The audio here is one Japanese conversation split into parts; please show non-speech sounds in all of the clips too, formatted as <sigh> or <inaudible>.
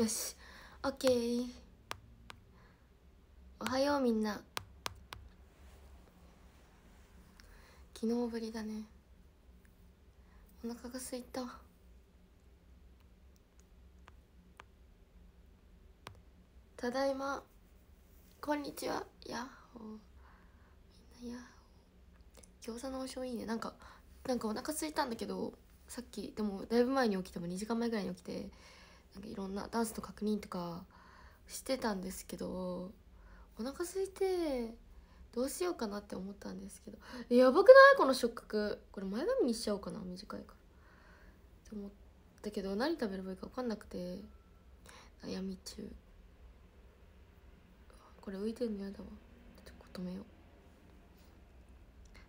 よしオッケーおはようみんな昨日ぶりだねお腹がすいたただいまこんにちはやっほーみんなやっほー餃子の王将いいねなんかなんかお腹空いたんだけどさっきでもだいぶ前に起きても2時間前ぐらいに起きてなんかいろんなダンスの確認とかしてたんですけどお腹空いてどうしようかなって思ったんですけどやばくないこの触覚これ前髪にしちゃおうかな短いからって思ったけど何食べればいいか分かんなくて悩み中これ浮いてるの嫌だわちょっと止めよう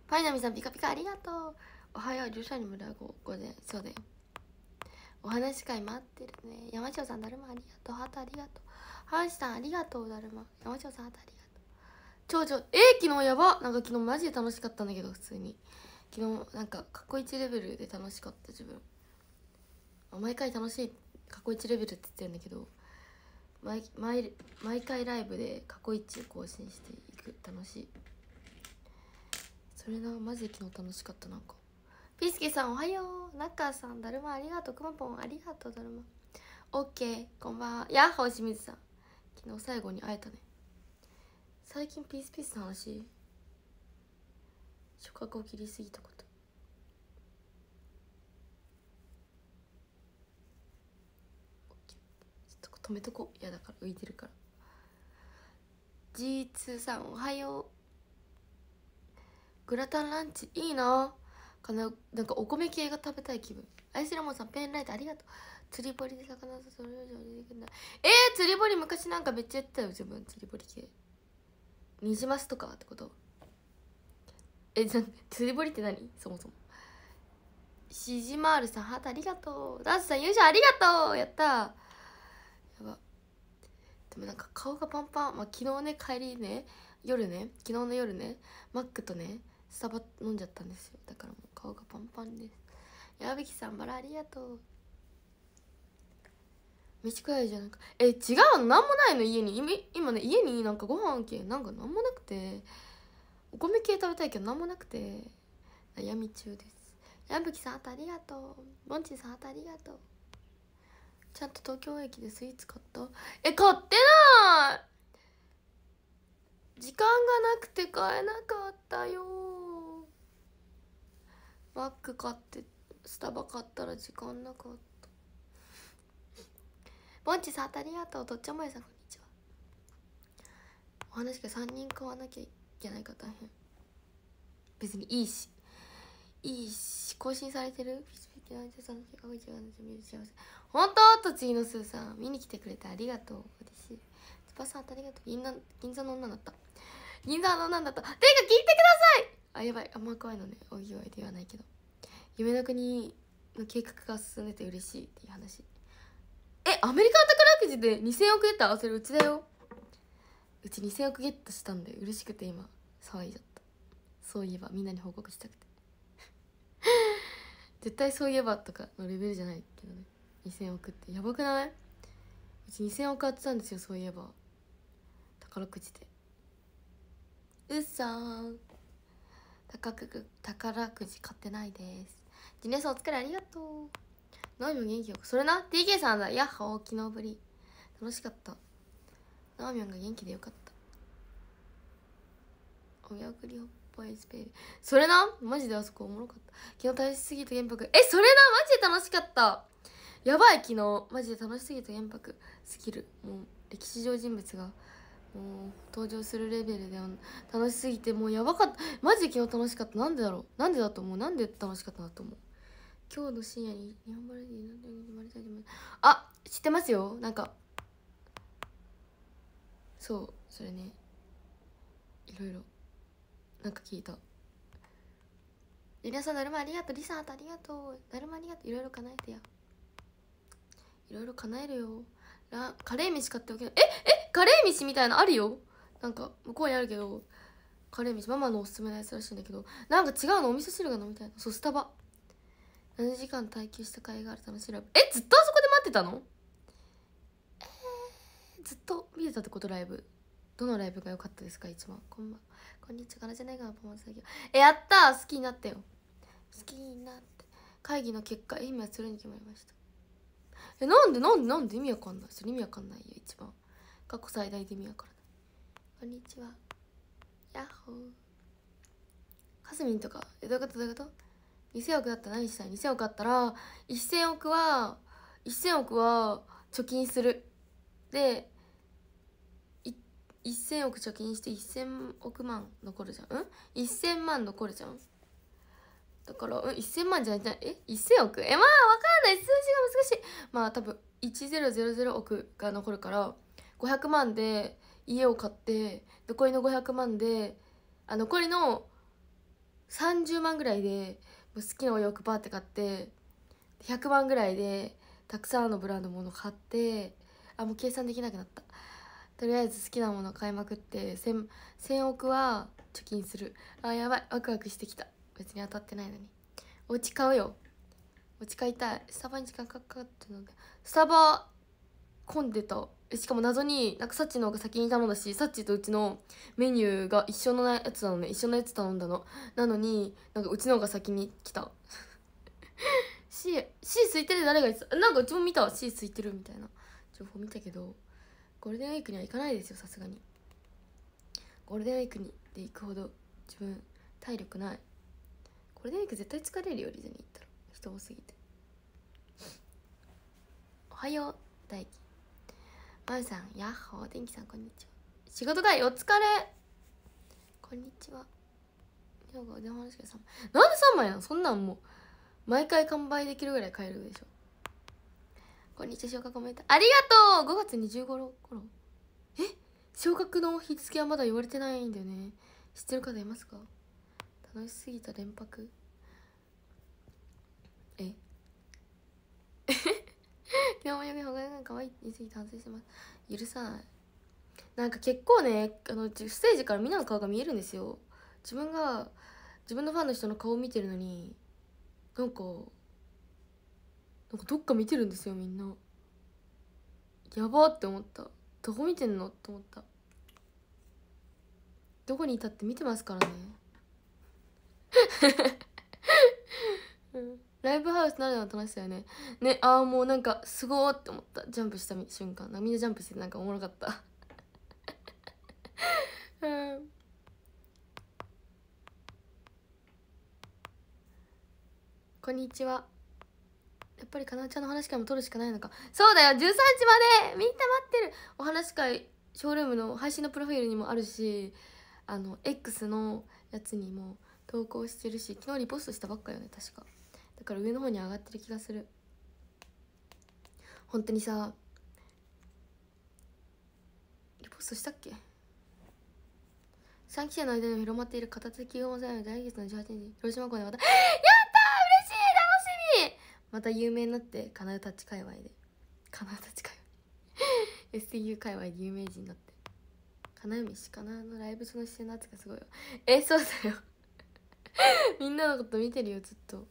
パイナミさんピカピカありがとうおはよう13時村でこ午前そうだよお話会待ってるね山椒さんだるまありがとうハートありがとうハーシさんありがとうだるま山椒さんハートありがとう長女えー、昨日やばなんか昨日マジで楽しかったんだけど普通に昨日なんか過去一レベルで楽しかった自分毎回楽しい過去一レベルって言ってるんだけど毎毎毎回ライブで過去一を更新していく楽しいそれなマジで昨日楽しかったなんかピスケさんおはよう中さんだるまありがとうくまぽんありがとうだるまオッケーこんばんはやっほ清水さん昨日最後に会えたね最近ピースピースの話触覚を切りすぎたことちょっと止めとこ嫌だから浮いてるから G2 さんおはようグラタンランチいいなかななんかお米系が食べたい気分アイスラモンさんペンライトありがとう釣り堀で魚とそれ以上できなえー、釣り堀昔なんかめっちゃやってたよ自分釣り堀系ニジマスとかってことえなん釣り堀って何そもそもしじまるさんハートありがとうダンスさん優勝ありがとうやったやばでもなんか顔がパンパン、まあ、昨日ね帰りね夜ね昨日の夜ねマックとねスタバ飲んじゃったんですよだからもう顔がパンパンです矢吹さんバラありがとう飯くらいじゃなくえ違うの何もないの家に今ね家になんかご飯系なんか何もなくてお米系食べたいけど何もなくて悩み中です矢吹さんあとありがとうもんちさんあとありがとうちゃんと東京駅でスイーツ買ったえ買ってない時間がなくて買えなかったよバッグ買ってスタバ買ったら時間なかったぼんちさんありがとうとっちゃもやさんこんにちはお話が3人買わなきゃいけないか大変別にいいしいいし更新されてる本当と次のスーさん見に来てくれてありがとう嬉しいつばさんありがとう銀座銀座の女だった銀座の女だったていうか聞いてくださいあやばいあんま怖いのねお祝いで言わないけど夢の国の計画が進んでて嬉しいっていう話えアメリカの宝くじで2000億出たそれうちだようち2000億ゲットしたんで嬉しくて今騒いじゃったそういえばみんなに報告したくて <laughs> 絶対そういえばとかのレベルじゃないけどね2000億ってやばくないうち2000億当てたんですよそういえば宝くじでうっさー宝く宝くじ買ってないですジネさんお疲れありがとうナオミョン元気よくそれな TK さんだやっほー昨日ぶり楽しかったナオミョンが元気でよかったお見送りほっぽいスペールそれなマジであそこおもろかった昨日大しすぎた原爆えそれなマジで楽しかったやばい昨日マジで楽しすぎた原爆すぎるもう歴史上人物がもう登場するレベルで楽しすぎてもうやばかったマジで今日楽しかったなんでだろうなんでだと思うなんで楽しかったなと思う今日の深夜に日本バレエに何年生まれたいあ知ってますよなんかそうそれねいろいろなんか聞いた皆なさんだるまありがとうサさあありがとうだるまありがとういろいろ叶えてやいろいろ叶えるよラカレー飯買っておけないええカレー飯みたいなあるよなんか向こうにあるけどカレー飯ママのおすすめのやつらしいんだけどなんか違うのお味噌汁が飲みたいなそうスタバ7時間耐久した甲斐がある楽しいライブえずっとあそこで待ってたのえずっと見てたってことライブどのライブが良かったですか一番こんばんこんにちはからじゃないかなパマツえやった好きになったよ好きになって会議の結果愛媛はるに決まりましたえなんでなんでなんで意味わかんないそれ意味わかんないよ一番過去最大で意味わからないこんにちはヤッホーかすみんとかえどういうことどういうこと2000億だったら何したい2000億あったら1000億は1000億は貯金するで1000億貯金して1000億万残るじゃんうん1000万残るじゃんだから、うん、1000万じゃないえ1000億えまあわかんない数字が難しいまあ多分1000億が残るから500万で家を買って残りの500万であ残りの30万ぐらいで好きなお洋服パーって買って100万ぐらいでたくさんのブランドもの買ってあもう計算できなくなったとりあえず好きなもの買いまくって 1000, 1000億は貯金するあやばいワクワクしてきた別に当たってないのにお家買うよお家買いたいスタバに時間かかってのでスタバ混んでたしかも謎になんかサッチの方が先に頼んだしサッチとうちのメニューが一緒のやつなのね一緒のやつ頼んだのなのになんかうちの方が先に来た C, C <laughs> 空いてる誰が言ってたなんかうちも見た C 空いてるみたいな情報見たけどゴールデンウィークには行かないですよさすがにゴールデンウィークにで行くほど自分体力ないこれで絶対疲れるよディズニー行ったら人多すぎておはよう大輝まゆさんやっほー天気さんこんにちは仕事帰りお疲れこんにちは今日が電話しか3なんで3枚やんそんなんもう毎回完売できるぐらい買えるでしょこんにちは昇格おめでとうありがとう5月25日頃え昇格の日付はまだ言われてないんだよね知ってる方いますか楽しすぎた連泊え昨日 <laughs> もよくほがが可愛いすぎて反省してます許さないなんか結構ねあのステージからみんなの顔が見えるんですよ自分が自分のファンの人の顔を見てるのになんかなんかどっか見てるんですよみんなやばって思ったどこ見てんのって思ったどこにいたって見てますからね <laughs> ライブハウスならではの楽しさよねねああもうなんかすごーって思ったジャンプした瞬間みんなジャンプしててなんかおもろかった <laughs> うんこんにちはやっぱりかなちゃんの話会も撮るしかないのかそうだよ13時までみんな待ってるお話会ショールームの配信のプロフィールにもあるしあの X のやつにも投稿してるし昨日リポストしたばっかよね確かだから上の方に上がってる気がする本当にさリポストしたっけ3期生の間に広まっている片手企業祭の来月の18日広島校でまたやった嬉しい楽しみまた有名になってかなうたち界隈でかなうたち界隈 STU <laughs> 界隈で有名人になってかなうみしかなのライブその視線の圧がすごいわえそうだよ <laughs> みんなのこと見てるよずっと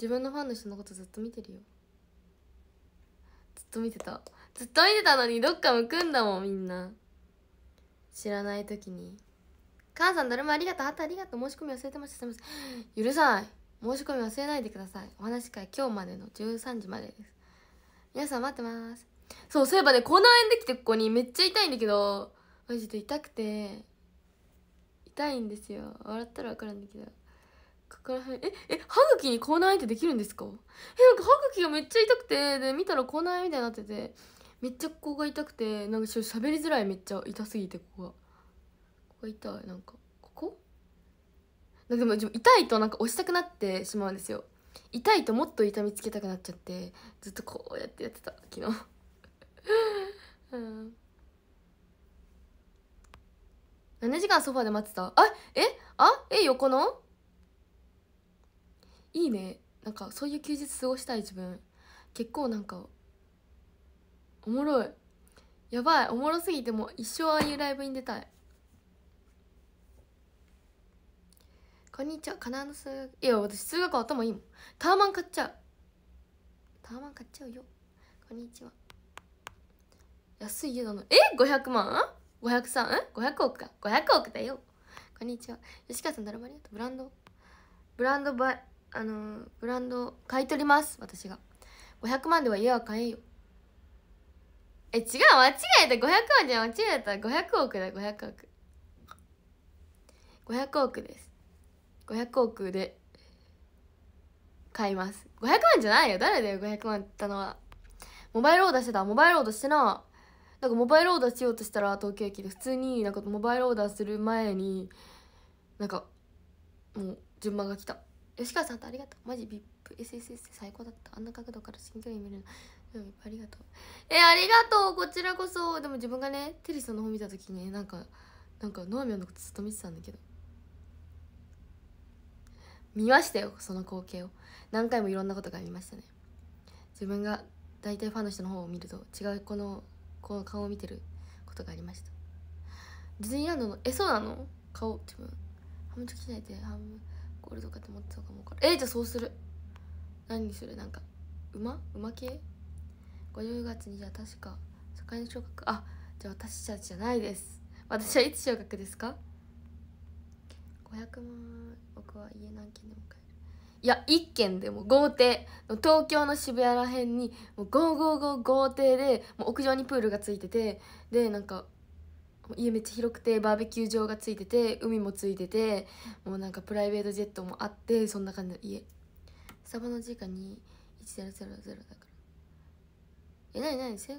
自分のファンの人のことずっと見てるよずっと見てたずっと見てたのにどっか向くんだもんみんな知らない時に母さん誰もありがとうたありがとう申し込み忘れてましたすいません許さない申し込み忘れないでくださいお話会今日までの13時までです皆さん待ってますそうそういえばねこの辺できてここにめっちゃ痛いんだけどマジで痛くて痛いんですよ笑ったら分かるんだけどここら辺ええ歯茎に口内炎ってできるんですかえなんか歯茎がめっちゃ痛くてで見たら口内炎みたいになっててめっちゃここが痛くてなんか喋りづらいめっちゃ痛すぎてここがここが痛いなんかここなんかでも痛いとなんか押したくなってしまうんですよ痛いともっと痛みつけたくなっちゃってずっとこうやってやってた昨日 <laughs> うん時間ソファで待ってたあえあえ横のいいねなんかそういう休日過ごしたい自分結構なんかおもろいやばいおもろすぎても一生ああいうライブに出たいこんにちはカナの数学いや私数学頭いいもんタワマン買っちゃうタワマン買っちゃうよこんにちは安い家なのえ500万 ?503?500 億か500億だよこんにちは吉川さん誰もありがとうブランドブランドバイあのブランド買い取ります私が500万では家は買えんよえ違う間違えた500万じゃ間違えた500億だ500億500億です500億で買います500万じゃないよ誰だよ500万って言ったのはモバイルオーダーしてたモバイルオーダーしてななんかモバイルオーダーしようとしたら東京駅で普通になんかモバイルオーダーする前になんかもう順番が来た吉川さんとありがとうマジ VIPSSS 最高だったあんな角度から新競技見るのありがとうえありがとうこちらこそでも自分がねテリスの方見た時ねなんかなんかノーミョンのことずっと見てたんだけど見ましたよその光景を何回もいろんなことがありましたね自分が大体ファンの人の方を見ると違う子のこの顔を見てることがありましたディズニーランドのえそうなの顔自分半分しないで半分俺とかって持ってたかもからえじゃあそうする何にするなんか馬馬系 ?50 月にじゃあ確か社会の昇格あじゃあ私たちじゃないです私はいつ昇格ですか500万僕は家何軒でも買えるいや1軒でも豪邸東京の渋谷らへんにもう555豪邸でもう屋上にプールがついててでなんか家めっちゃ広くてバーベキュー場がついてて海もついててもうなんかプライベートジェットもあってそんな感じの家スタバの時間に100だからえなになに1051で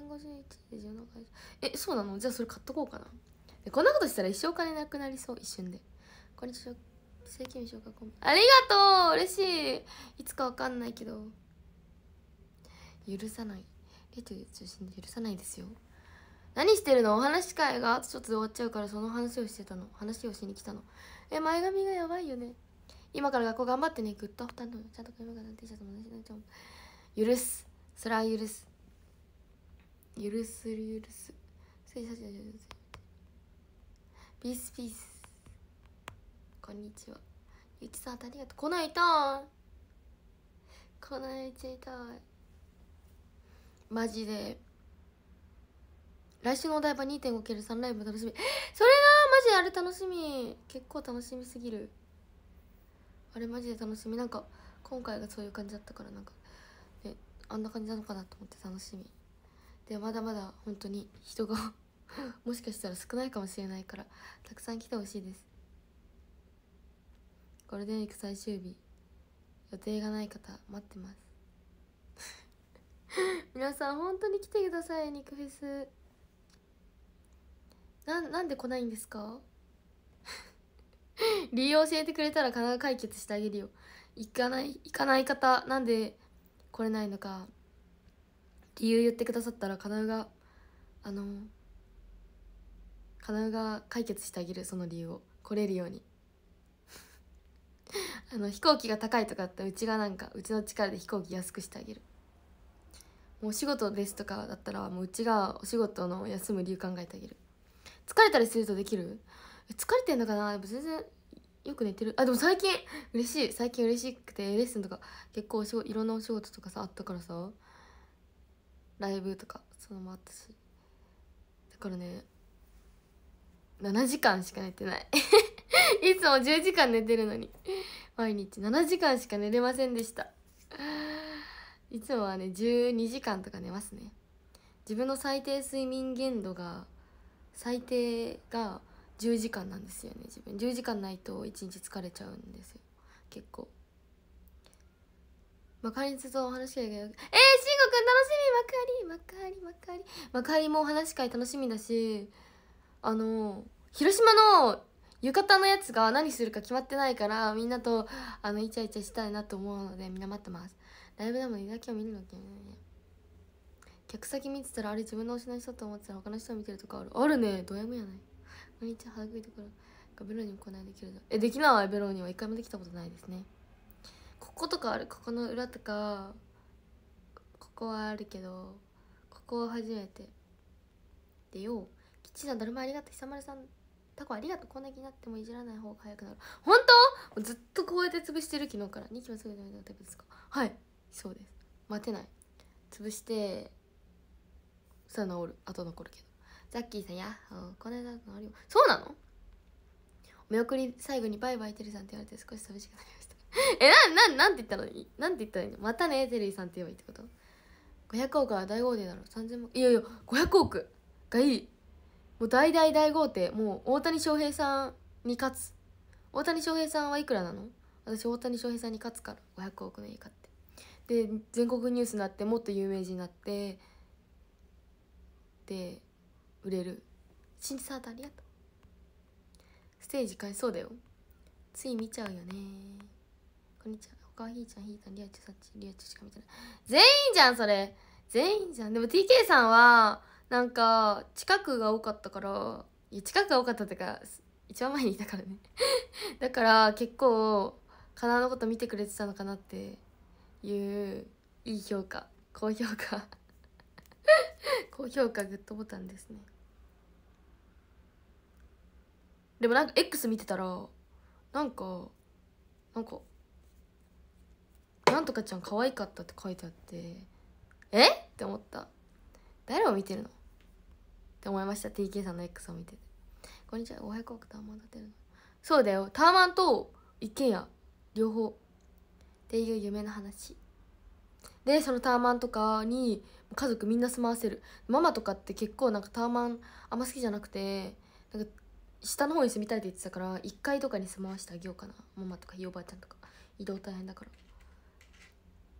自の会社えそうなのじゃあそれ買っとこうかなでこんなことしたら一生金なくなりそう一瞬でこんにちはありがとう嬉しいいつかわかんないけど許さないレいう中心で許さないですよ何してるのお話会があとちょっとで終わっちゃうからその話をしてたの話をしに来たのえ前髪がやばいよね今から学校頑張ってねグッド担の、ちゃんと髪型 T シャツも出しないと許すそれは許す許す許すせいさしゃんピースピースこんにちはゆきさんありがとう来ないとこないちゃいたいマジで来週のお台場 2.5K3 ライブ楽しみ <gasps> それなマジあれ楽しみ結構楽しみすぎるあれマジで楽しみなんか今回がそういう感じだったからなんかねあんな感じなのかなと思って楽しみでまだまだ本当に人が <laughs> もしかしたら少ないかもしれないからたくさん来てほしいですゴールデンウィーク最終日予定がない方待ってます <laughs> 皆さん本当に来てください肉フェスななんで来ないんですか <laughs> 理由教えてくれたら必ず解決してあげるよ行かない行かない方なんで来れないのか理由言ってくださったらかなうがあのかなうが解決してあげるその理由を来れるように <laughs> あの飛行機が高いとかあったらうちがなんかうちの力で飛行機安くしてあげるもうお仕事ですとかだったらもううちがお仕事の休む理由考えてあげる疲れたりするとできる疲れてんのかなでも全然よく寝てるあでも最近嬉しい最近嬉しくてレッスンとか結構おいろんなお仕事とかさあったからさライブとかそのもあったしだからね7時間しか寝てない <laughs> いつも10時間寝てるのに毎日7時間しか寝れませんでしたいつもはね12時間とか寝ますね自分の最低睡眠限度が最低が10時間なんですよね自分10時間ないと一日疲れちゃうんですよ結構まかりつとお話し会がえー、慎吾ごくん楽しみまかりまかりまかりまかりもお話し会楽しみだしあの広島の浴衣のやつが何するか決まってないからみんなとあのイチャイチャしたいなと思うのでみんな待ってますライブでもいだけを見るのけね客先見てたらあれ自分の推しの人と思ってたら他の人を見てるとかあるあるねド M やないこんにちは肌食いところがベロにも来ないできるえできないベロには一回もできたことないですねこことかあるここの裏とかここはあるけどここは初めてでよキッチンさんだるまありがとう久丸さんタコありがとうこんな気になってもいじらない方が早くなる本当ずっとこうやって潰してる昨日から2キロすぐ食べたタイプですかはいそうです待てない潰してさあ治る後残るけどジャッキーさんやこの間のありもそうなのお見送り最後にバイバイテルさんって言われて少し寂しくなりました <laughs> えなななんて言ったのなんて言ったのに、のまたねテリーさんって言えばいいってこと500億は大豪邸だろ3000万いやいや500億がいいもう大大大豪邸もう大谷翔平さんに勝つ大谷翔平さんはいくらなの私大谷翔平さんに勝つから500億の家買ってで全国ニュースになってもっと有名人になってて売れる新サートありがとうステージ変えそうだよつい見ちゃうよねこんにちは他はひーちゃんひーちゃんリアチュサッチリアチュしか見てない全員じゃんそれ全員じゃんでも TK さんはなんか近くが多かったからいや近くが多かったってか一番前にいたからね <laughs> だから結構かなのこと見てくれてたのかなっていういい評価高評価 <laughs> 高評価グッドボタンですねでもなんか X 見てたらなんかなんか「なんとかちゃん可愛かった」って書いてあってえって思った誰を見てるのって思いました TK さんの X を見てて「こんにちは500億タワマン建てるの」そうだよタワマンと一軒家両方っていう夢の話でそのタワマンとかに家族みんな住まわせるママとかって結構なんかタワマンあんま好きじゃなくてなんか下の方に住みたいって言ってたから1階とかに住まわしてあげようかなママとかひいおばあちゃんとか移動大変だから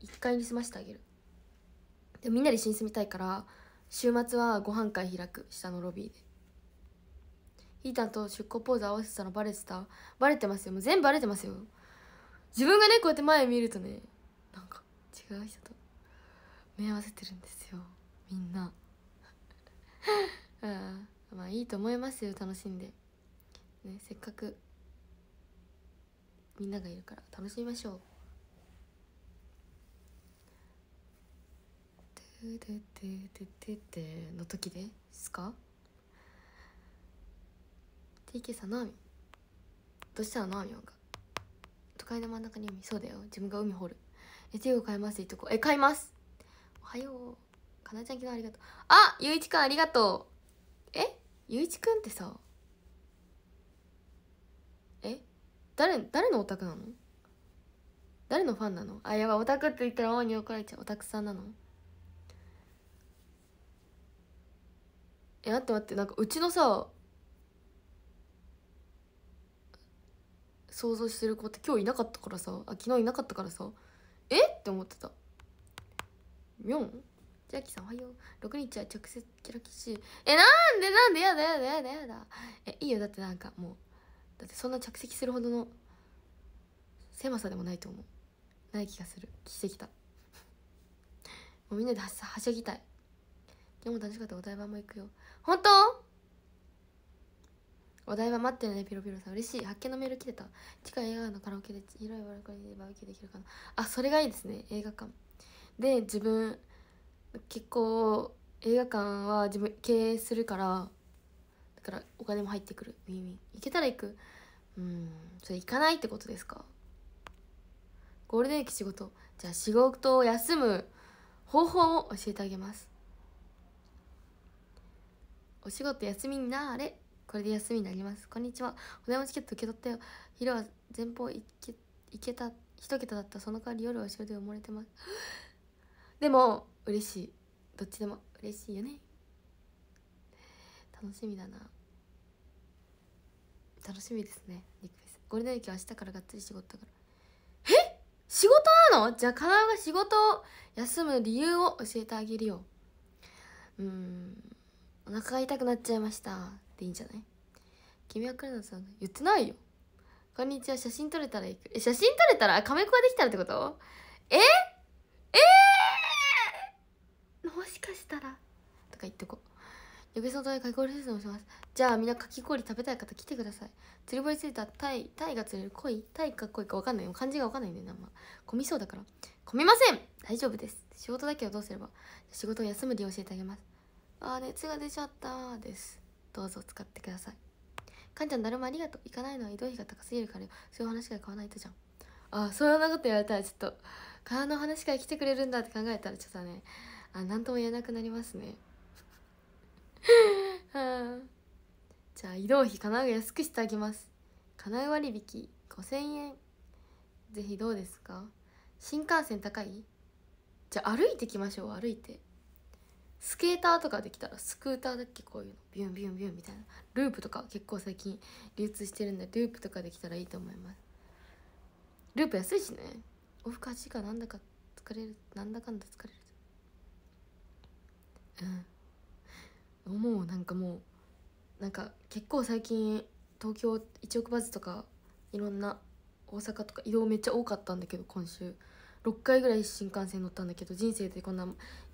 1階に住ましてあげるでみんなで一緒に住みたいから週末はご飯会開く下のロビーでひーたんと出航ポーズ合わせてたのバレてたバレてますよもう全部バレてますよ自分がねこうやって前見るとね違う人と目合わせてるんですよみんなあ <laughs> まあいいと思いますよ楽しんで、ね、せっかくみんながいるから楽しみましょう「の時ですか ?TK さんなあみどうしたのあみょんが都会の真ん中に海そうだよ自分が海掘るえ、手を買いますとこえ、買いますおはよう。かなちゃん昨日ありがとう。あゆういちくんありがとうえゆういちくんってさ、え誰、誰のオタクなの誰のファンなのあ、やばい、オタクって言ったら王に怒られちゃう。オタクさんなのえ、待って待って、なんかうちのさ、想像してる子って今日いなかったからさあ昨日いなかったからさって思ってたみょん千秋さんおはよう6日は直接キラキシえなんでなんでやだやだやだやだえいいよだってなんかもうだってそんな着席するほどの狭さでもないと思うない気がする奇跡だもうみんなではしゃぎたい今日も楽しかったお台場も行くよ本当お題は待ってるねピロピロさん嬉しい発見のメール来てた近い映画館のカラオケで広い笑い声でバーベキューできるかなあそれがいいですね映画館で自分結構映画館は自分経営するからだからお金も入ってくるウィンウィン行けたら行くうんそれ行かないってことですかゴールデンウィーク仕事じゃあ仕事を休む方法を教えてあげますお仕事休みになれこれで休みになりますこんにちはお電話チケット受け取ったよ昼は前方行け行けた一桁だったその代わり夜は後ろで埋もれてます <gasps> でも嬉しいどっちでも嬉しいよね楽しみだな楽しみですねリクフェスゴールデンウィーク明日からがっつり仕事だからえ仕事なのじゃあかなが仕事を休む理由を教えてあげるようんお腹が痛くなっちゃいましたでいいんじゃない君は倉田さん言ってないよこんにちは写真撮れたら行くえ写真撮れたらカメ子ができたらってことええー、もしかしたらとか言ってこう予備のとかき氷フェスもしますじゃあみんなかき氷食べたい方来てください釣り堀ついたタイタイが釣れる恋タイかいか分かんないよ漢字が分かんないんでよな、混みそうだから混みません大丈夫です仕事だけはどうすれば仕事を休むで教えてあげますああ熱が出ちゃったですどうぞ使ってくださいかんちゃんだるまありがとう行かないのは移動費が高すぎるからよそういう話が買わないとじゃんあそんなこと言われたらちょっと川の話から来てくれるんだって考えたらちょっとねあ何とも言えなくなりますねは <laughs> あ、じゃあ移動費かなう安くしてあげますかなう割引5000円ぜひどうですか新幹線高いじゃあ歩いてきましょう歩いてスケーターとかできたらスクーターだっけこういうのビュンビュンビュンみたいなループとか結構最近流通してるんでループとかできたらいいと思いますループ安いしねオフ8時間なんだか疲れるなんだかんだ疲れるうん思うなんかもうなんか結構最近東京1億バズとかいろんな大阪とか移動めっちゃ多かったんだけど今週6回ぐらい新幹線乗ったんだけど人生でこんな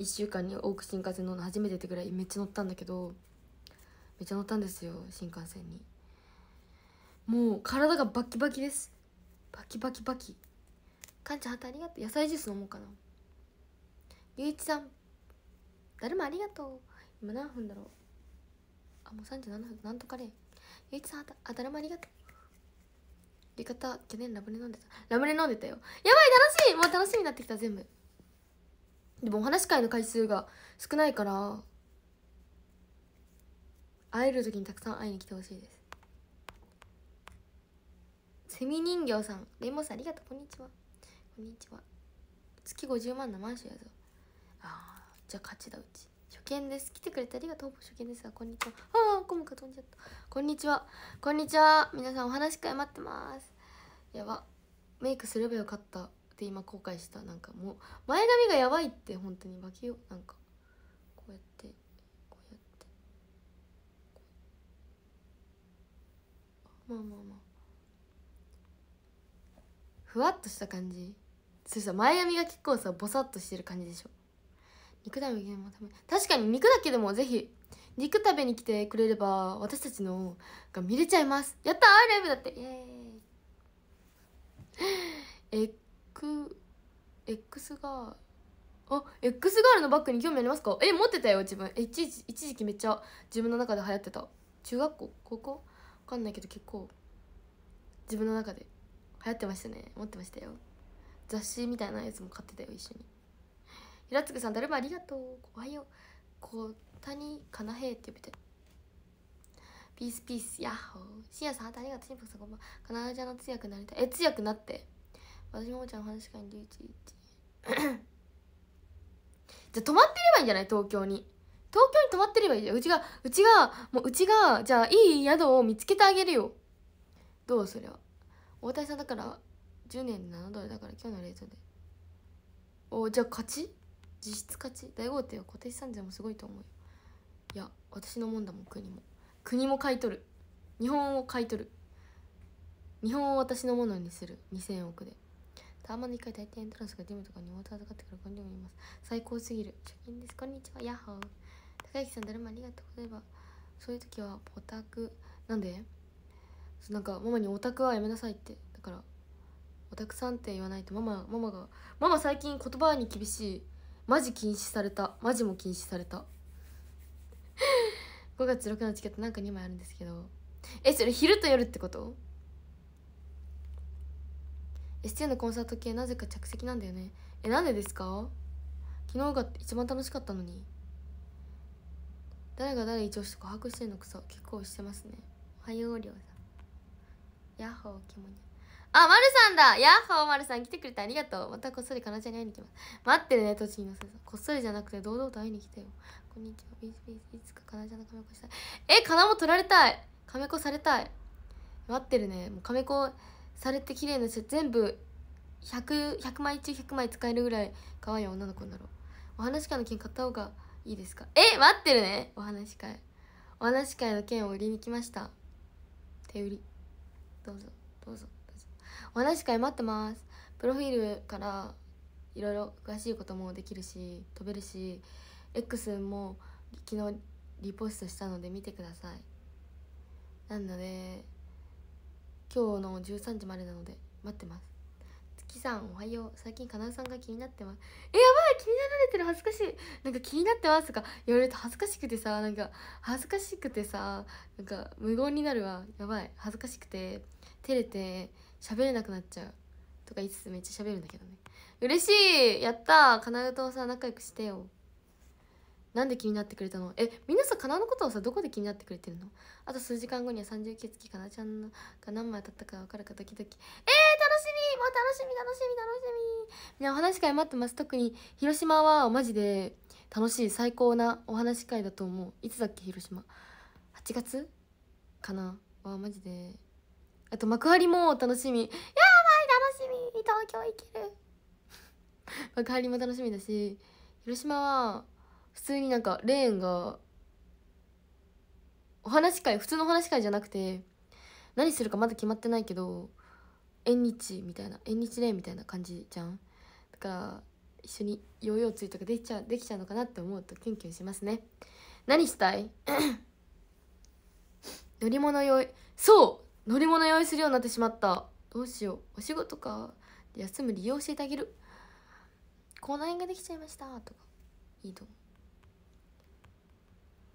1週間に多く新幹線乗るの初めてってぐらいめっちゃ乗ったんだけどめっちゃ乗ったんですよ新幹線にもう体がバキバキですバキバキバキかんちゃんあーたありがとう野菜ジュース飲もうかなゆういちさんだるまありがとう今何分だろうあもう37分なんとかで。ゆういちさんあたるまありがとう浴衣去年ラムネ飲んでたラムネ飲んでたよやばい楽しいもう楽しみになってきた全部でもお話し会の回数が少ないから会える時にたくさん会いに来てほしいですセミ人形さんレモンさんありがとうこんにちはこんにちは月50万のマンションやぞあじゃあ勝ちだうち見です来てくれてありがとう初見ですがこんにちはああコムか飛んじゃったこんにちはこんにちは皆さんお話会待ってますやばメイクすればよかったって今後悔したなんかもう前髪がやばいって本当にバキよなんかこうやってこうやってまあまあまあふわっとした感じそれさ前髪が結構さぼさっとしてる感じでしょ肉だべゲーム食べ確かに肉だけでもぜひ肉食べに来てくれれば私たちのが見れちゃいますやったーライブだってイエーイエクスガールあスガールのバッグに興味ありますかえ持ってたよ自分一時一時期めっちゃ自分の中で流行ってた中学校高校わかんないけど結構自分の中で流行ってましたね持ってましたよ雑誌みたいなやつも買ってたよ一緒に平塚さん、誰もありがとう。おはよう。小谷かなへって呼びたい。ピースピース、ヤッホー。深アさん、ありがとう。シンプさん、こんばんは。かなちゃんの通訳になりたい。え、通訳なって。私ももちゃんの話し会にリーチ。<coughs> じゃ泊まってればいいんじゃない東京に。東京に泊まってればいいじゃん。うちが、うちが、もううちが、じゃあいい宿を見つけてあげるよ。どうそれは。大谷さんだから、10年で7ドルだから今日の冷蔵で。おじゃあ勝ち実質勝ち大豪邸は固定資産税もすごいと思うよいや私のもんだもん国も国も買い取る日本を買い取る日本を私のものにする2000億でたまに一1回大抵エントランスがジムとかにウォーターとかってから感にもいます最高すぎる貯金ですこんにちはヤッホー高木さん誰もありがとう例えばそういう時はオタクなんでなんかママにオタクはやめなさいってだからオタクさんって言わないとママママがママ最近言葉に厳しいマジ禁止されたマジも禁止された5 <laughs> 月6のチケットなんか2枚あるんですけどえそれ昼と夜ってこと ?ST のコンサート系なぜか着席なんだよねえなんでですか昨日が一番楽しかったのに誰が誰一押しとか把握してんのくそ結構してますねおはようりょうさんヤッホーキモニあ、まるさんだやっほーまるさん来てくれてありがとうまたこっそりかなちゃんに会いに来ます待ってるね、栃木のせさんこっそりじゃなくて堂々と会いに来たよこんにちは、ビーチビーチ。いつかかなちゃんのカメコしたいえ、かなも取られたいカメコされたい待ってるねもうカメコされて綺麗な人全部 100, 100枚中100枚使えるぐらい可愛い女の子になろうお話会の件買った方がいいですかえ待ってるねお話会お話会の件を売りに来ました手売りどうぞどうぞ話し会待ってますプロフィールからいろいろ詳しいこともできるし飛べるし X も昨日リポストしたので見てくださいなので今日の13時までなので待ってます月さんおはよう最近かなうさんが気になってますえやばい気になられてる恥ずかしいなんか気になってますとか言われると恥ずかしくてさなんか恥ずかしくてさなんか無言になるわやばい恥ずかしくて照れて喋れなくなっちゃうとか言いつつめっちゃ喋るんだけどね嬉しいやったかなうとさ仲良くしてよなんで気になってくれたのえみんなさかなのことをさどこで気になってくれてるのあと数時間後には39月かなちゃんが何枚当たったか分かるかドキドキえー、楽しみもう楽しみ楽しみ楽しみみんなお話会待ってます特に広島はマジで楽しい最高なお話会だと思ういつだっけ広島8月かなはマジであと幕張も楽しみやばい楽しみ東京行ける <laughs> 幕張も楽しみだし広島は普通になんかレーンがお話会普通のお話会じゃなくて何するかまだ決まってないけど縁日みたいな縁日レーンみたいな感じじゃんだから一緒にヨーヨーついとかできちゃうできちゃうのかなって思うとキュンキュンしますね何したい <coughs> 乗り物用そう乗り物用意するようになってしまったどうしようお仕事か休む理由を教えてあげる口内炎ができちゃいましたとかいいと思う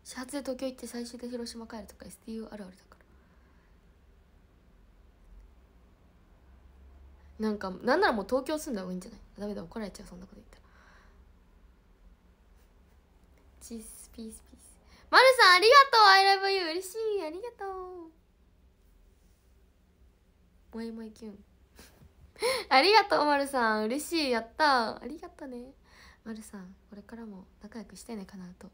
始発で東京行って最終で広島帰るとか STU あるあるだからなんかなんならもう東京住んだ方がいいんじゃないダメだ怒られちゃうそんなこと言ったらチースピースピースまるさんありがとう I love you 嬉しいありがとうもえもえキュン <laughs> ありがとうまるさん嬉しいやったありがとうねまるさんこれからも仲良くしてねかなと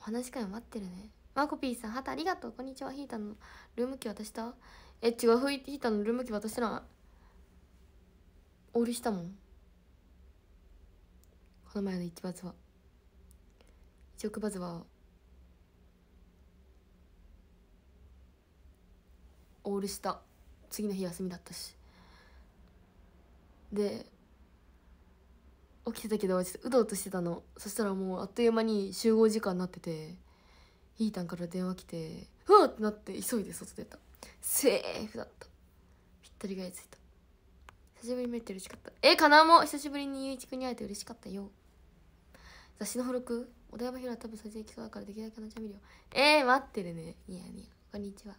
お話し会待ってるねマコピーさんはたありがとうこんにちはひーたのルームキー渡したえ違うひーたのルームキー渡してないオールしたもんこの前の一バズは一億バズはオールした次の日休みだったしで起きてたけどちょっとうとうとしてたのそしたらもうあっという間に集合時間になっててひーたんから電話来て「うわっ!」ってなって急いで外出たセーフだったぴったりがいついた久しぶりに見れて嬉しかったえかなも久しぶりにゆういちくんに会えて嬉しかったよ雑誌の付録お台場ひは多分最きそうだからできるだけ話しゃべるよえー、待ってるねいややこんにちは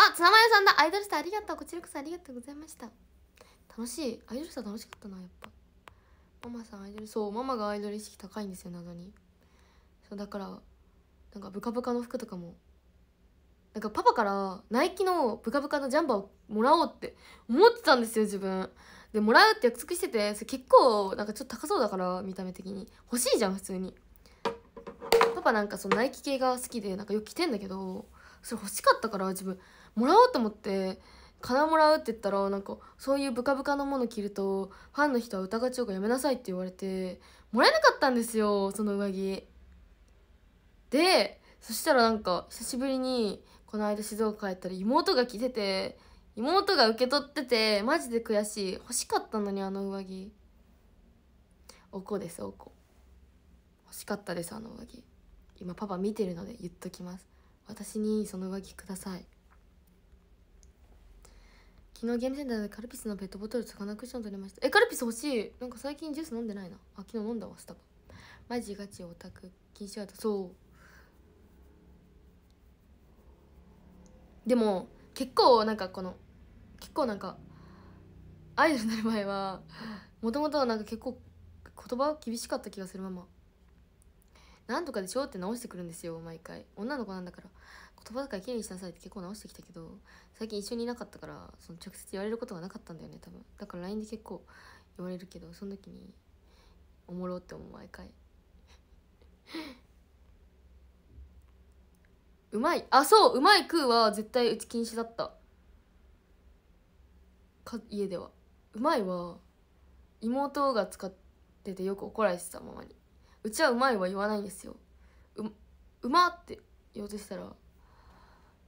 あツナマヨさんだアイドルスターありがとうこちらこそありがとうございました楽しいアイドルスター楽しかったなやっぱママさんアイドルそうママがアイドル意識高いんですよ謎にそうだからなんかブカブカの服とかもなんかパパからナイキのブカブカのジャンパーをもらおうって思ってたんですよ自分でもらうって約束しててそれ結構なんかちょっと高そうだから見た目的に欲しいじゃん普通にパパなんかそのナイキ系が好きでなんかよく着てんだけどそれ欲しかったから自分もらおうと思って金もらうって言ったらなんかそういうブカブカのもの着るとファンの人は疑っちゃうかやめなさいって言われてもらえなかったんですよその上着でそしたらなんか久しぶりにこの間静岡帰ったら妹が着てて妹が受け取っててマジで悔しい欲しかったのにあの上着おこですおこ欲しかったですあの上着今パパ見てるので言っときます私にその上着ください昨日ゲームセンターでカルピスのペットボトル魚クッション取りましたえカルピス欲しいなんか最近ジュース飲んでないなあ昨日飲んだわスタバマジガチオタク禁止アートそうでも結構なんかこの結構なんかアイドルになる前はもともとはなんか結構言葉厳しかった気がするままなんとかでしょって直してくるんですよ毎回女の子なんだから言葉遣いきれいにしなさいって結構直してきたけど最近一緒にいなかったからその直接言われることがなかったんだよね多分だから LINE で結構言われるけどその時におもろって思う毎回 <laughs> うまいあそううまい食うは絶対うち禁止だったか家ではうまいは妹が使っててよく怒られてたままにうちはうまいは言わないんですよううまって言おうとしたら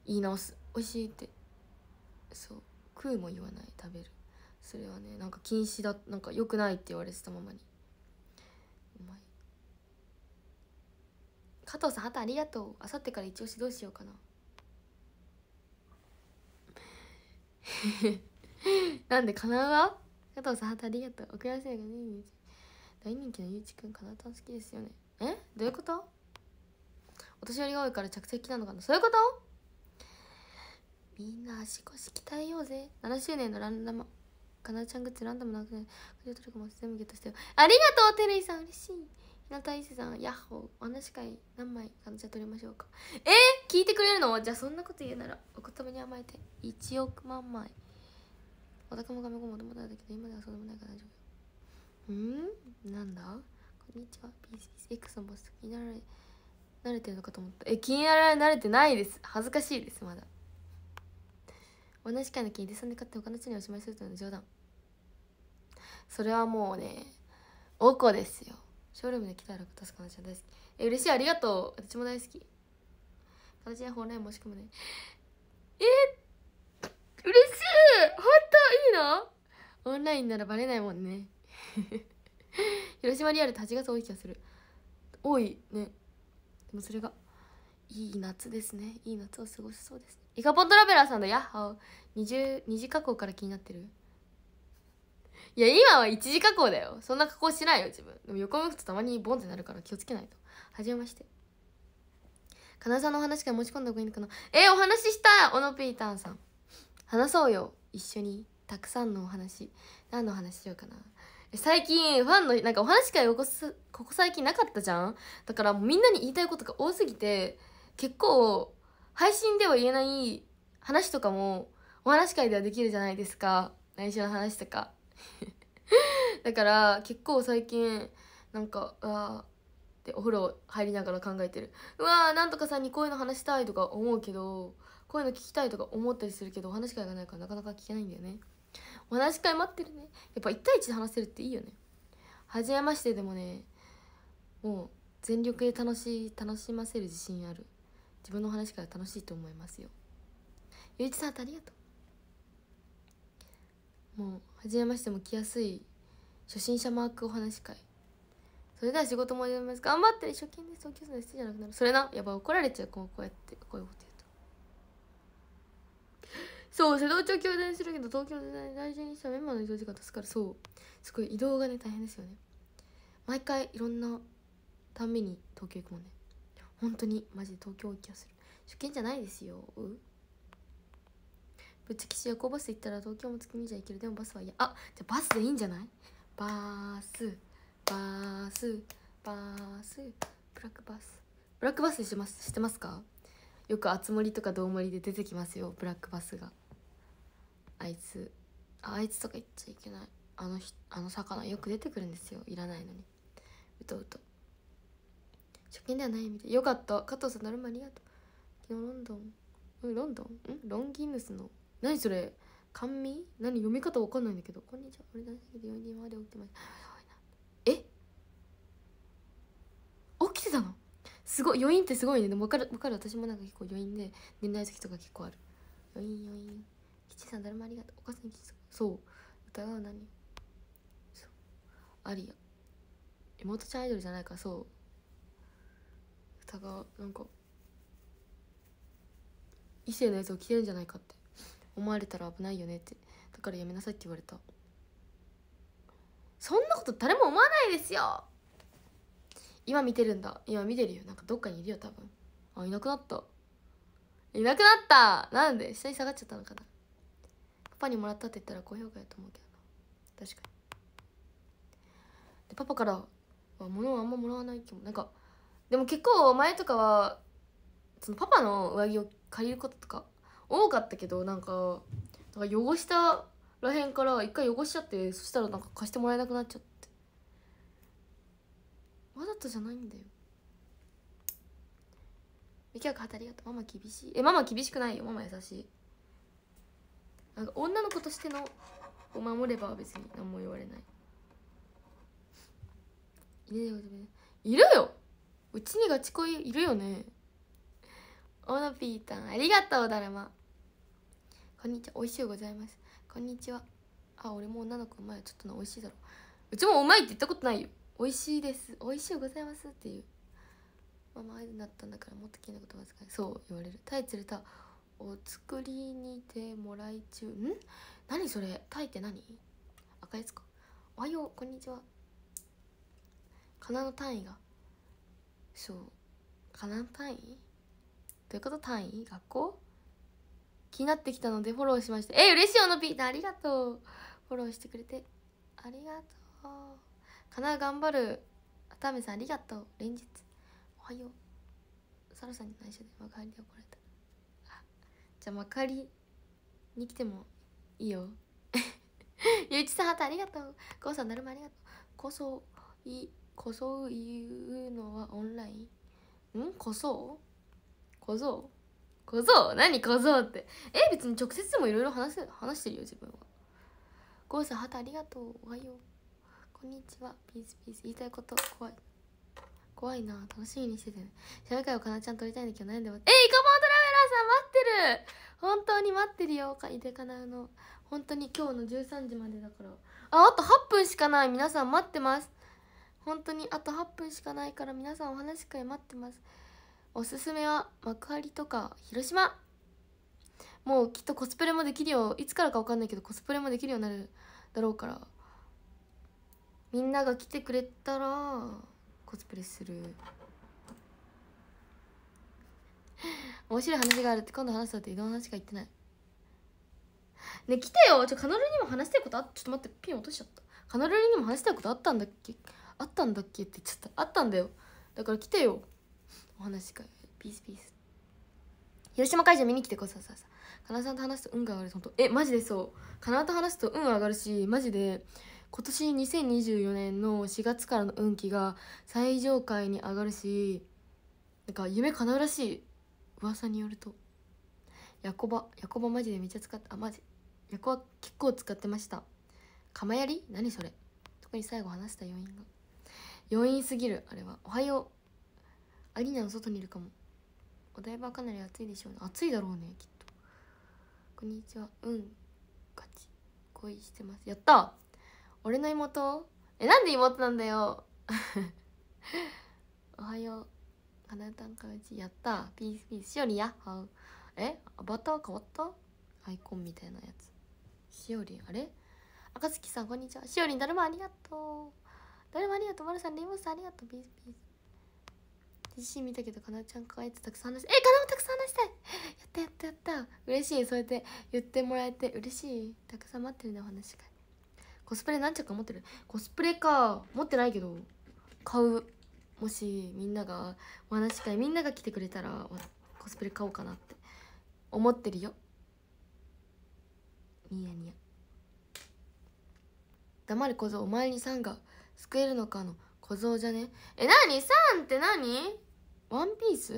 言い直す「美味しい」ってそう食うも言わない食べるそれはねなんか禁止だなんか良くないって言われてたままにうまい加藤さんとありがとうあさってから一押しどうしようかな <laughs> なんでかなわ加藤さんとありがとう遅悔やせがね大人気のゆうちくんかなたん好きですよねえどういうことお年寄りが多いから着席なのかなそういうことみんな足腰鍛えようぜ7周年のランダムかなちゃんグッズランダムなくないクリトリも全部ゲットしてよありがとうテレイさん嬉しい日なたいさんヤッホーお話会何枚かなちゃん取りましょうかえー、聞いてくれるのじゃあそんなこと言うならお言葉に甘えて1億万枚おたかもがめごもともとだけど今ではそうでもないから大丈夫うんなんだこんにちは p ースース X のボス気になられ慣れてるのかと思ったえ気になられ慣れてないです恥ずかしいですまだ同じ会の金さんで買って他の人におしまいするというのは冗談それはもうねおこですよショールームで来たら確かなちゃん大好きえ嬉しいありがとう私も大好き形や本来もしくもねえ嬉しい本当いいのオンラインならバレないもんね <laughs> 広島リアルって8月多い気がする多いねでもそれがいい夏ですねいい夏を過ごしそうですイカポントラベラーさんだヤッホー二0 2次加工から気になってるいや今は一次加工だよそんな加工しないよ自分でも横向くとたまにボンってなるから気をつけないとはじめましてかなさんのお話から持ち込んだ方がいいのかなえお話ししたオノピーターンさん話そうよ一緒にたくさんのお話何の話しようかな最近ファンのなんかお話会ここここ最近なかったじゃんだからみんなに言いたいことが多すぎて結構配信では言えない話とかもお話会ではできるじゃないですか内緒の話とか <laughs> だから結構最近なんかうわーってお風呂入りながら考えてるうわーなんとかさんにこういうの話したいとか思うけどこういうの聞きたいとか思ったりするけどお話会がないからなかなか聞けないんだよねお話会待ってるねやっぱ1対1で話せるっていいよね初めましてでもねもう全力で楽し楽しませる自信ある自分の話から楽しいと思いますよゆういちさんありがとうもう初めましても来やすい初心者マークお話会それでは仕事もやります頑張って初見です同級生のじゃなくなるそれなやっぱ怒られちゃうこうやってこういうこと言うとそう瀬戸内を教材にするけど東京で大大事にしたメンバーの移動時間助かるそうすごい移動がね大変ですよね毎回いろんなたんびに東京行くもんね本当にマジで東京行きはする初見じゃないですようぶっちゃけし夜行バス行ったら東京も月見じゃ行けるでもバスはやあじゃあバスでいいんじゃないバースバースバースブラックバスブラックバスしてますしてますかよくあつ森とかどうりで出てきますよブラックバスがあいつあいつとか言っちゃいけないあのあの魚よく出てくるんですよいらないのにうとうと貯金ではないみたいよかった加藤さんだるまありがとう昨日ロンドンうんロンドンんロンギヌスの何それ甘味何読み方わかんないんだけどこんにちは俺だけで4人まで起きてましたえ起きてたのすごい余韻ってすごいねでも分かる分かる私もなんか結構余韻で寝ない時とか結構ある余韻余韻吉さん誰もありがとうお母さん吉さんそう疑う何そうありや妹ちゃんアイドルじゃないかそうたがなんか異性のやつを着てるんじゃないかって思われたら危ないよねってだからやめなさいって言われたそんなこと誰も思わないですよ今見てるんだ今見てるよなんかどっかにいるよ多分あいなくなったいなくなったなんで下に下がっちゃったのかなパパにもらったって言ったら高評価やと思うけどな確かにでパパからは物をあんまもらわない気もなんかでも結構前とかはそのパパの上着を借りることとか多かったけどなんかだから汚したらへんから一回汚しちゃってそしたらなんか貸してもらえなくなっちゃってわざとじゃないんだよ美脚働きあとママ厳しいえママ厳しくないよママ優しいなんか女の子としてのを守れば別に何も言われないいるようちにガチ恋いるよねオノピータンありがとうだるまこんにちはおいしゅうございますこんにちはあ俺も女の子うまいちょっとなおいしいだろうちもうまいって言ったことないよおいしいですおいしゅうございますっていうママアイドルだったんだからもっときなことわずかにそう言われるタイ釣れたお作りにてもらい中ん何それタイって何赤いやつかおはようこんにちはかなの単位がそうかな単位どういうこと単位学校気になってきたのでフォローしましたえ嬉しいおのピーターありがとうフォローしてくれてありがとうかな頑張るあためさんありがとう連日おはようサラさんに内緒で幕張で怒られた <laughs> じゃあ幕張に来てもいいよ <laughs> ゆういちさんハートありがとうこうさんだるまありがとうこそいいこそういうのはオンラインんこそこぞこぞ何こぞってえ別に直接でもいろいろ話す話してるよ自分はゴーさん旗ありがとうおはようこんにちはピースピース言いたいこと怖い怖いな楽しみにしててね喋会をかなちゃん撮りたいんだけど悩んでもえイカボントラベラーさん待ってる本当に待ってるよかいでかなうの本当に今日の13時までだからああと8分しかない皆さん待ってます本当にあと8分しかないから皆さんお話し会待ってますおすすめは幕張とか広島もうきっとコスプレもできるよいつからか分かんないけどコスプレもできるようになるだろうからみんなが来てくれたらコスプレする面白い話があるって今度話すって移動の話しか言ってないね来てよちょカノルにも話したいことあちょっと待ってピン落としちゃったカノルにも話したいことあったんだっけあったんだっけって言っちゃったあったんだよだから来てよお話会ピースピース広島会場見に来てこそささかなさんと話すと運が上がる本当えマジでそうかなと話すと運上がるしマジで今年2024年の4月からの運気が最上階に上がるしなんか夢叶うらしい噂によるとヤコバヤコバマジでめっちゃ使ったあマジヤコバ結構使ってました釜やり何それ特に最後話した余韻が余韻すぎるあれはおはようアリーナの外にいるかもお台場はかなり暑いでしょうね暑いだろうねきっとこんにちはうん勝ち恋してますやった俺の妹えなんで妹なんだよ <laughs> おはようあなたんかうちやったピースピースしおりやはうえアバター変わったアイコンみたいなやつしおりあれ赤月さんこんにちはしおりんだるまありがとう誰もありがとうまるさんリモさんありがとうビースピース自身見たけどかなちゃんかわいってたくさん話しえかなもたくさん話したいやったやったやった嬉しいそうやって言ってもらえて嬉しいたくさん待ってるねお話がコスプレ何着か持ってるコスプレか持ってないけど買うもしみんながお話会みんなが来てくれたらコスプレ買おうかなって思ってるよニヤニヤ黙る小僧お前にさんが救えるのかの小僧じゃねえなにんって何ワンピース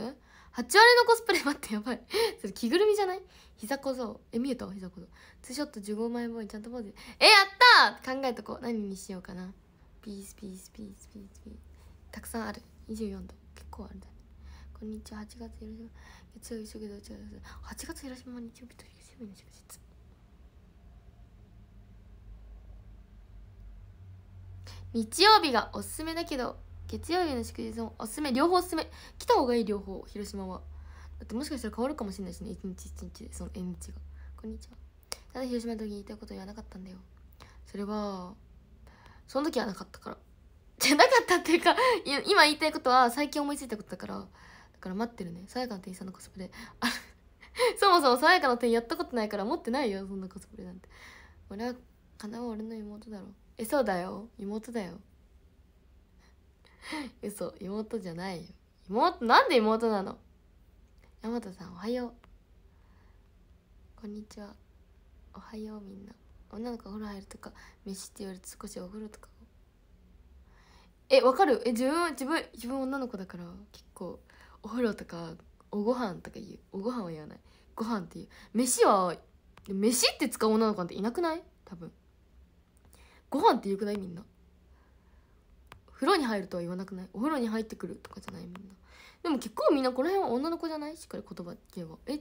八割のコスプレ待ってやばいそれ着ぐるみじゃない膝小僧え見えた膝小僧ツーショット十五枚ボーイちゃんとポーズえやった考えとこう何にしようかなピースピースピースピースピースたくさんある24度結構あるだねこんにちは8月広島月曜日祝日8月広島日曜日と東日の曜日日曜日がおすすめだけど月曜日の祝日もおすすめ両方おすすめ来た方がいい両方広島はだってもしかしたら変わるかもしれないしね一日一日その縁日がこんにちはただ広島の時に言いたいこと言わなかったんだよそれはその時はなかったからじゃなかったっていうか今言いたいことは最近思いついたことだからだから待ってるねさやかの店員さんのコスプレあそもそもさやかの店員やったことないから持ってないよそんなコスプレなんて俺は金は俺の妹だろえそうだよ妹だよ <laughs> 嘘妹じゃないよ妹なんで妹なの大和さんおはようこんにちはおはようみんな女の子お風呂入るとか飯って言われて少しお風呂とかえわかるえ自分自分自分女の子だから結構お風呂とかおご飯とか言うおご飯は言わないご飯っていう飯は飯って使う女の子なんていなくない多分ご飯って言うくないみんな風呂に入るとは言わなくないお風呂に入ってくるとかじゃないみんなでも結構みんなこの辺は女の子じゃないしっかり言葉系はえ違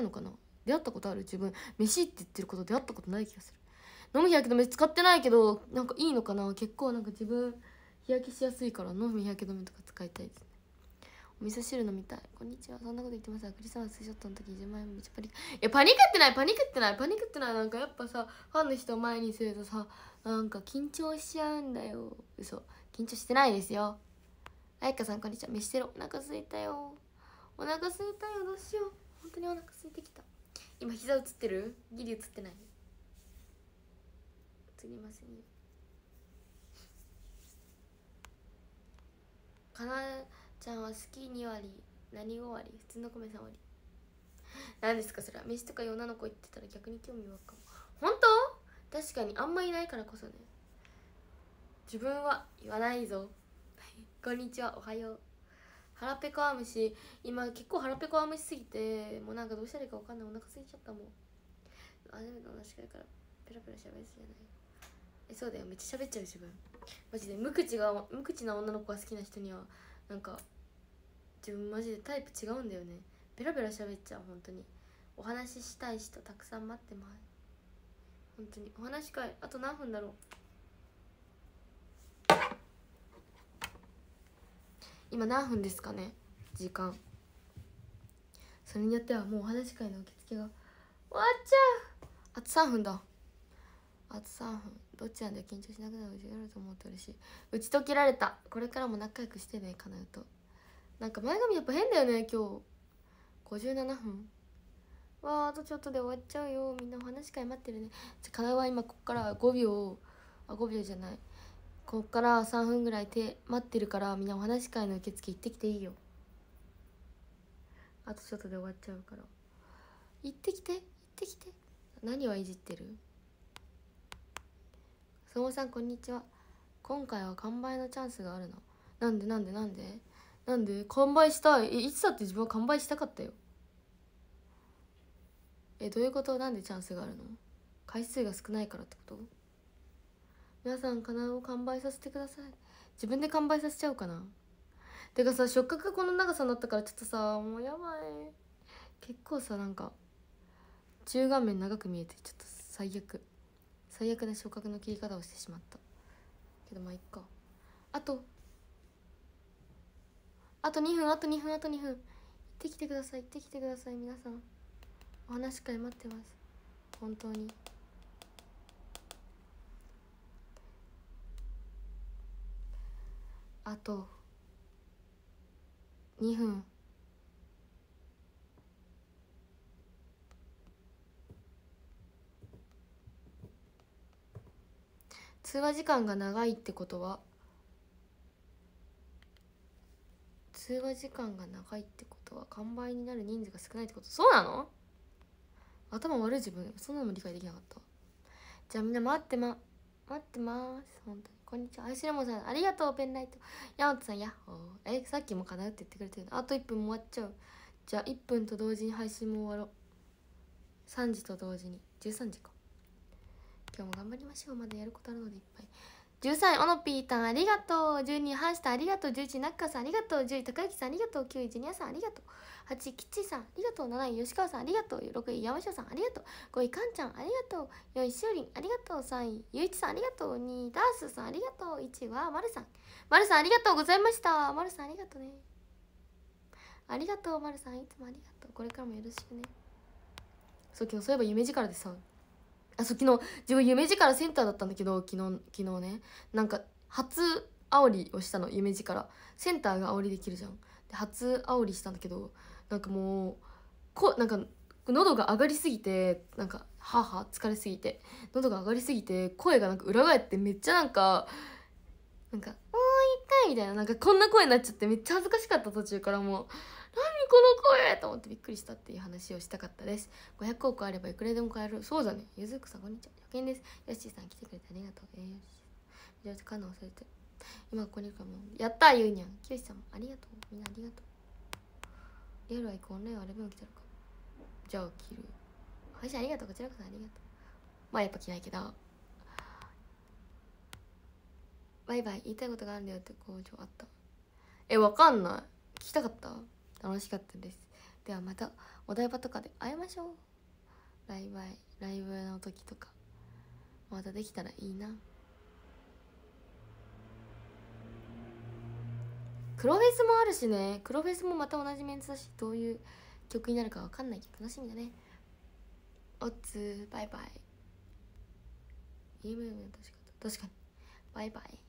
うのかな出会ったことある自分飯って言ってること出会ったことない気がする飲む日焼け止め使ってないけどなんかいいのかな結構なんか自分日焼けしやすいから飲む日焼け止めとか使いたいです味噌汁飲みたいこんにちはそんなこと言ってますクリスマスショットの時10万円めっちゃパニックいやパニクってないパニクってないパニクってないなんかやっぱさファンの人を前にするとさなんか緊張しちゃうんだよ嘘緊張してないですよあやかさんこんにちは飯テロお腹すいたよお腹すいたよどうしよう本当にお腹空いてきた今膝映ってるギリ映ってない映りますねかなちゃんは好き2割何5割普通の米3割何ですかそれは飯とかいう女の子言ってたら逆に興味湧くかも本当確かにあんまいないからこそね自分は言わないぞ <laughs> こんにちはおはよう腹ペコアムシ今結構腹ペコアムシすぎてもうなんかどうしたらいいか分かんないお腹すいちゃったもんあれての話だからペラペラ喋りすぎじゃないえそうだよめっちゃ喋っちゃう自分マジで無口が無口な女の子が好きな人にはなんか自分マジでタイプ違うんだよねベラベラ喋っちゃう本当にお話ししたい人たくさん待ってます本当にお話会あと何分だろう今何分ですかね時間それによってはもうお話会の受付が終わっちゃうあと3分だあと3分どっちなんだよ緊張しなくなるしやると思っとるし打ち解けられたこれからも仲良くしてねかなうとなんか前髪やっぱ変だよね今日57分わああとちょっとで終わっちゃうよみんなお話し会待ってるねじゃかなうは今こっから5秒あ5秒じゃないこっから3分ぐらい手待ってるからみんなお話し会の受付行ってきていいよあとちょっとで終わっちゃうから行ってきて行ってきて何をいじってる坂本さんこんにちは今回は完売のチャンスがあるのなんでなんでなんでなんで完売したいえいつだって自分は完売したかったよえどういうことなんでチャンスがあるの回数が少ないからってこと皆さん金を完売させてください自分で完売させちゃおうかなてかさ触覚がこの長さになったからちょっとさもうやばい結構さなんか中顔面長く見えてちょっと最悪最悪な昇格の切り方をしてしまったけどまあいっかあとあと2分あと2分あと2分行ってきてください行ってきてください皆さんお話会待ってます本当にあと2分通話時間が長いってことは通話時間が長いってことは完売になる人数が少ないってことそうなの頭悪い自分そんなのも理解できなかったじゃあみんな待ってま待ってます本当にこんにちはあさんありがとうペンライトヤマトさんやっほーえさっきもかなって言ってくれてるのあと1分も終わっちゃうじゃあ1分と同時に配信も終わろう3時と同時に13時か今日も頑張りましょうまだやることあるのでいっぱい13位オノピータンありがとう12位ハンスターありがとう11位ナッカーさんありがとう10位高之さんありがとう9位ジュニアさんありがとう8位キッチさんありがとう7位吉川さんありがとう6位山椒さんありがとう5位かんちゃんありがとう4位しうりんありがとう3位ゆういちさんありがとう2位ダースさんありがとう1位はまるさんまるさんありがとうございましたまるさんありがとうねありがとうまるさんいつもありがとうこれからもよろしくねそう今日そういえば夢力でさあそう昨日自分夢力センターだったんだけど昨日昨日ねなんか初煽りをしたの夢力センターが煽りできるじゃんで初煽りしたんだけどなんかもうこなんか喉が上がりすぎてなんかはは疲れすぎて喉が上がりすぎて声がなんか裏返ってめっちゃなんかなんか「もう一回」みたいななんかこんな声になっちゃってめっちゃ恥ずかしかった途中からもう。何この声と思ってびっくりしたっていう話をしたかったです500億あればいくらでも買えるそうだねゆずくさんこんにちは初見ですよしーさん来てくれてありがとうえー、よしーさん忘れて今ここにいるかもやったゆうにゃんきよしさんもありがとうみんなありがとうリアルは行こうオンラインはあれば起きてるかじゃあ切る配ゃありがとうこちらこそありがとうまあやっぱ嫌いけどバイバイ言いたいことがあるんだよって工場あったえわかんない聞きたかった楽しかったですではまたお台場とかで会いましょうライブライブの時とかまたできたらいいな黒フェスもあるしね黒フェスもまた同じメンツだしどういう曲になるか分かんないけど楽しみだねおつバイバイ確か確かにバイバイ